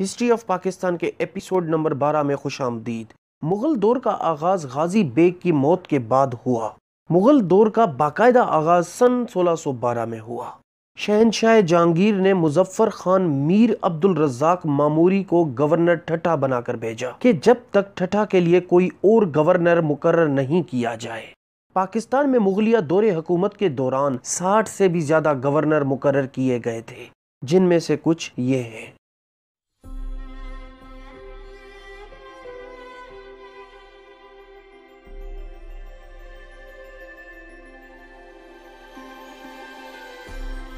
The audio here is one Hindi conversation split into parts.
हिस्ट्री ऑफ पाकिस्तान के एपिसोड नंबर 12 में खुश आमदीद मुग़ल दौर का आगाज़ गाजी बेग की मौत के बाद हुआ मुग़ल दौर का बाकायदा आगाज़ सन 1612 में हुआ शहनशाह जहांगीर ने मुजफ्फर खान मीर अब्दुल रजाक मामूरी को गवर्नर ठटा बनाकर भेजा कि जब तक ठटा के लिए कोई और गवर्नर मुकर नहीं किया जाए पाकिस्तान में मुगलिया दौरे हुकूमत के दौरान 60 से भी ज़्यादा गवर्नर मुकर किए गए थे जिनमें से कुछ ये हैं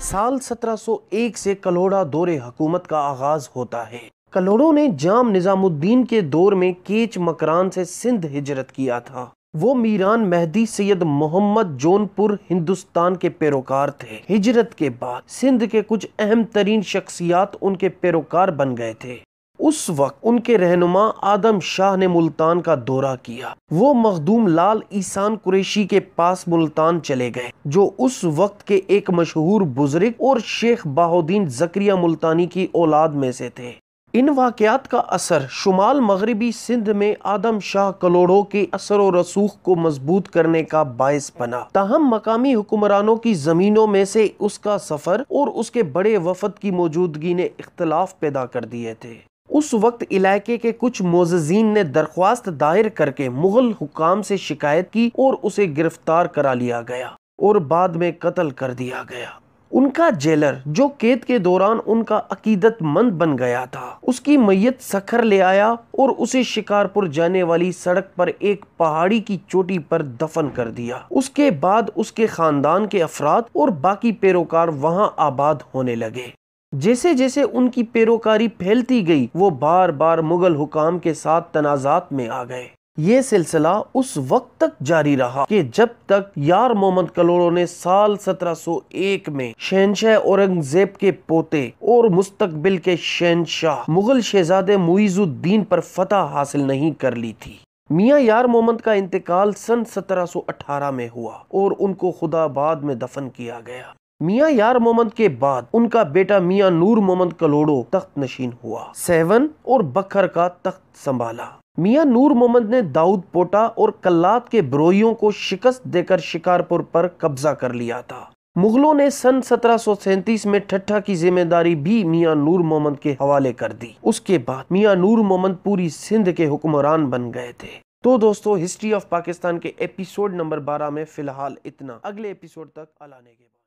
साल 1701 से कलोड़ा दौरे हुकूमत का आगाज होता है कलोड़ों ने जाम निज़ामुद्दीन के दौर में केच मकरान से सिंध हिजरत किया था वो मीरान मेहदी सैयद मोहम्मद जौनपुर हिंदुस्तान के पैरोकार थे हिजरत के बाद सिंध के कुछ अहम तरीन शख्सियात उनके पैरोकार बन गए थे उस वक्त उनके रहनुमा आदम शाह ने मुल्तान का दौरा किया वो मखदूम लाल ईसान कुरेशी के पास मुल्तान चले गए जो उस वक्त के एक मशहूर बुजुर्ग और शेख बाहुद्दीन जक्रिया मुल्तानी की औलाद में से थे इन वाकयात का असर शुमाल मगरबी सिंध में आदम शाह कलोड़ों के असर और रसूख को मजबूत करने का बायस बना ताहम मकामी हुक्मरानों की ज़मीनों में से उसका सफ़र और उसके बड़े वफद की मौजूदगी ने इख्तलाफ पैदा कर दिए थे उस वक्त इलाके के कुछ मोजीन ने दरख्वास्त दायर करके मुगल हुकाम से शिकायत की और उसे गिरफ्तार करा लिया गया और बाद में कत्ल कर दिया गया उनका जेलर जो कैद के दौरान उनका मंद बन गया था उसकी मैयत सखर ले आया और उसे शिकारपुर जाने वाली सड़क पर एक पहाड़ी की चोटी पर दफन कर दिया उसके बाद उसके खानदान के अफराद और बाकी पेरोकार वहां आबाद होने लगे जैसे जैसे उनकी पेरोकारी फैलती गई वो बार बार मुगल हुकाम के साथ तनाजात में आ गए ये सिलसिला उस वक्त तक जारी रहा कि जब तक यार मोहम्मद कलोड़ो ने साल 1701 में शहनशाह औरंगजेब के पोते और मुस्तकबिल के शहनशाह मुगल शहजादे मुइजुद्दीन पर फतह हासिल नहीं कर ली थी मियाँ यार मोहम्मद का इंतकाल सन 1718 में हुआ और उनको खुदाबाद में दफन किया गया मियाँ यार मोहम्मद के बाद उनका बेटा मियाँ नूर मोहम्मद कलोड़ो तख्त नशीन हुआ सेवन और बखर का तख्त संभाला मियाँ नूर मोहम्मद ने दाऊद पोटा और कल्लात के ब्रोहियों को शिकस्त देकर शिकारपुर पर कब्जा कर लिया था मुगलों ने सन सत्रह में ठट्ठा की जिम्मेदारी भी मियाँ नूर मोहम्मद के हवाले कर दी उसके बाद मियाँ नूर मोहम्मद पूरी सिंध के हुक्मरान बन गए थे तो दोस्तों हिस्ट्री ऑफ पाकिस्तान के एपिसोड नंबर 12 में फिलहाल इतना अगले एपिसोड तक अलाने के बाद